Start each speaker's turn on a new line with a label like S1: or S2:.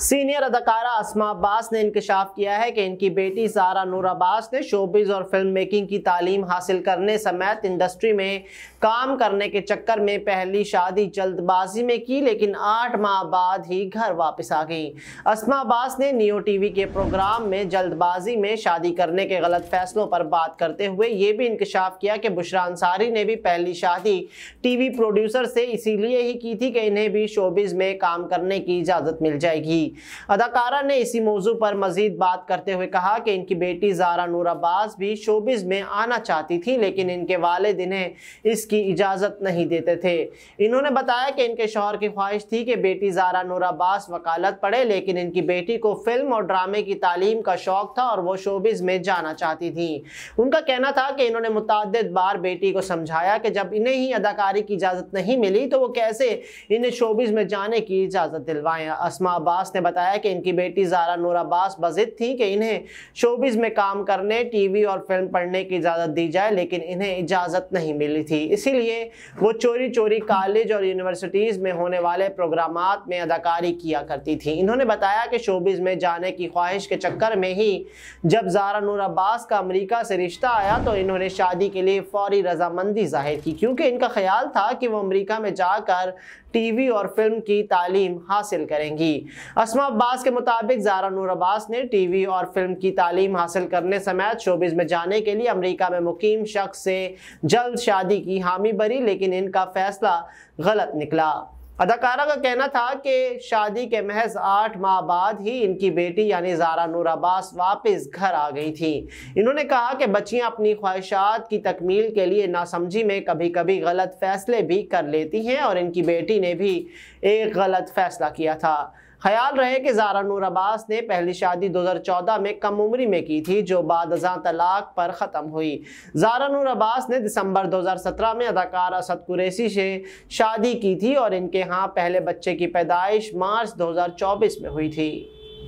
S1: senior अदाकारा असमा अब्बास ने इंकशाफ किया है कि इनकी बेटी सारा नूर अब्बास ने शोबिज़ और फिल्म मेकिंग की तालीम हासिल करने समेत इंडस्ट्री में काम करने के चक्कर में पहली शादी जल्दबाजी में की लेकिन आठ माह बाद ही घर वापस आ गई असमा अब्बास ने नियो टीवी के प्रोग्राम में जल्दबाजी में शादी करने के गलत फैसलों पर बात करते हुए ये भी इंकशाफ किया कि बुशरा अंसारी ने भी पहली शादी टी वी प्रोड्यूसर से इसीलिए ही की थी कि इन्हें भी शोबिज़ में काम करने की इजाज़त मिल जाएगी की अदाकारा ने इसी मौजू पर मजीद बात करते हुए कहा कि इनकी बेटी जारा नूर अब्बास भी शोबिज में आना चाहती थी लेकिन इनके वालद इन्हें इसकी इजाज़त नहीं देते थे इन्होंने बताया कि इनके शोहर की ख्वाहिश थी कि बेटी जारा नूर अब्बास वकालत पढ़े लेकिन इनकी बेटी को फिल्म और ड्रामे की तालीम का शौक़ था और वो शोबिज़ में जाना चाहती थी उनका कहना था कि इन्होंने मुतद बार बेटी को समझाया कि जब इन्हें ही अदाकारी की इजाज़त नहीं मिली तो वो कैसे इन्हें शोबिज़ में जाने की इजाज़त दिलवाएँ असमा अब्बास ने बताया कि इनकी बेटी जारा नूर अब्बास बजिद थी कि इन्हें शोबिज में काम करने टीवी और फिल्म पढ़ने की इजाज़त दी जाए लेकिन इन्हें इजाज़त नहीं मिली थी इसीलिए वो चोरी चोरी कॉलेज और यूनिवर्सिटीज़ में होने वाले प्रोग्राम में अदाकारी किया करती थी इन्होंने बताया कि शोबिज में जाने की ख्वाहिश के चक्कर में ही जब जारा नूर अब्बास का अमरीका से रिश्ता आया तो इन्होंने शादी के लिए फौरी रजामंदी जाहिर की क्योंकि इनका ख्याल था कि वो अमरीका में जाकर टीवी और फिल्म की तालीम हासिल करेंगी असमा अब्बास के मुताबिक जारा नूर अब्बास ने टीवी और फिल्म की तालीम हासिल करने समेत शोबिज में जाने के लिए अमरीका में मुकीम शख्स से जल्द शादी की हामी भरी लेकिन इनका फैसला गलत निकला अदाकारा का कहना था कि शादी के महज आठ माह बाद ही इनकी बेटी यानी जारा नूर अब्बास वापस घर आ गई थी इन्होंने कहा कि बच्चियां अपनी ख्वाहिशात की तकमील के लिए नासमझी में कभी कभी गलत फैसले भी कर लेती हैं और इनकी बेटी ने भी एक गलत फैसला किया था ख्याल रहे कि जारा नूर अब्बास ने पहली शादी 2014 में कम उम्री में की थी जो बाद तलाक पर ख़त्म हुई जारा नूर अब्बास ने दिसंबर 2017 में अदाकार असद कुरैसी से शादी की थी और इनके यहाँ पहले बच्चे की पैदाइश मार्च 2024 में हुई थी